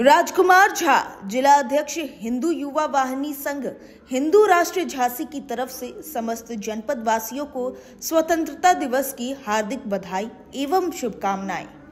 राजकुमार झा जिला अध्यक्ष हिंदू युवा वाहिनी संघ हिंदू राष्ट्र झांसी की तरफ से समस्त जनपद वासियों को स्वतंत्रता दिवस की हार्दिक बधाई एवं शुभकामनाएं